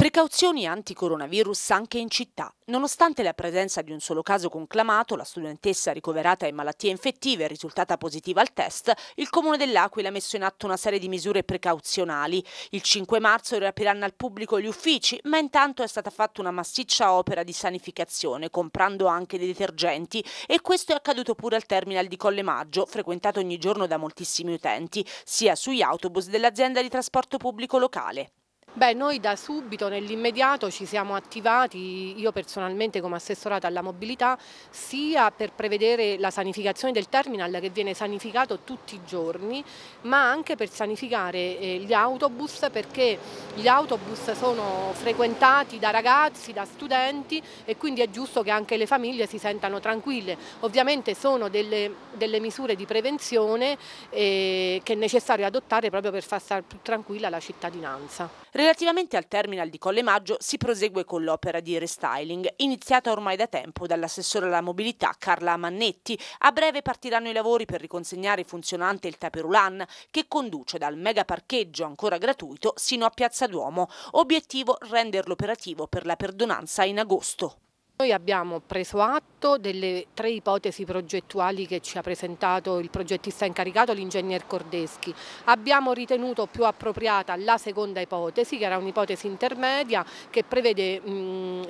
Precauzioni anticoronavirus anche in città. Nonostante la presenza di un solo caso conclamato, la studentessa ricoverata in malattie infettive è risultata positiva al test, il Comune dell'Aquila ha messo in atto una serie di misure precauzionali. Il 5 marzo riapriranno al pubblico gli uffici, ma intanto è stata fatta una massiccia opera di sanificazione, comprando anche dei detergenti e questo è accaduto pure al terminal di Colle Maggio, frequentato ogni giorno da moltissimi utenti, sia sugli autobus dell'azienda di trasporto pubblico locale. Beh, noi da subito, nell'immediato, ci siamo attivati, io personalmente come assessorata alla mobilità, sia per prevedere la sanificazione del terminal che viene sanificato tutti i giorni, ma anche per sanificare eh, gli autobus perché gli autobus sono frequentati da ragazzi, da studenti e quindi è giusto che anche le famiglie si sentano tranquille. Ovviamente sono delle, delle misure di prevenzione eh, che è necessario adottare proprio per far stare più tranquilla la cittadinanza. Relativamente al terminal di Colle Maggio si prosegue con l'opera di restyling, iniziata ormai da tempo dall'assessore alla mobilità Carla Mannetti. A breve partiranno i lavori per riconsegnare funzionante il taperulan che conduce dal mega parcheggio ancora gratuito sino a Piazza Duomo. Obiettivo renderlo operativo per la perdonanza in agosto. Noi abbiamo preso atto delle tre ipotesi progettuali che ci ha presentato il progettista incaricato, l'ingegner Cordeschi. Abbiamo ritenuto più appropriata la seconda ipotesi, che era un'ipotesi intermedia, che prevede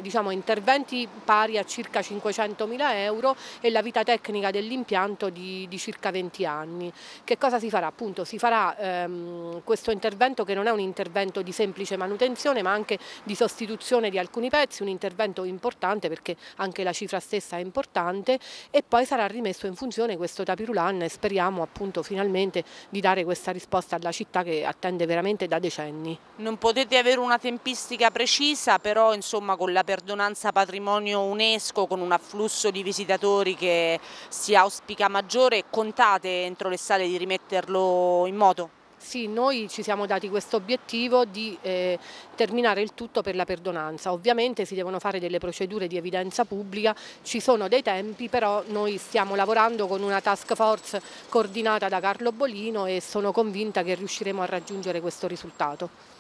diciamo, interventi pari a circa 500 mila euro e la vita tecnica dell'impianto di, di, circa 20 anni. Che cosa si farà? Appunto, si farà ehm, questo intervento che non è un intervento di semplice manutenzione, ma anche di sostituzione di alcuni pezzi, un intervento importante perché perché anche la cifra stessa è importante e poi sarà rimesso in funzione questo tapirulan e speriamo appunto finalmente di dare questa risposta alla città che attende veramente da decenni. Non potete avere una tempistica precisa però insomma con la perdonanza patrimonio UNESCO con un afflusso di visitatori che si auspica maggiore contate entro l'estate di rimetterlo in moto? Sì, noi ci siamo dati questo obiettivo di eh, terminare il tutto per la perdonanza. Ovviamente si devono fare delle procedure di evidenza pubblica, ci sono dei tempi, però noi stiamo lavorando con una task force coordinata da Carlo Bolino e sono convinta che riusciremo a raggiungere questo risultato.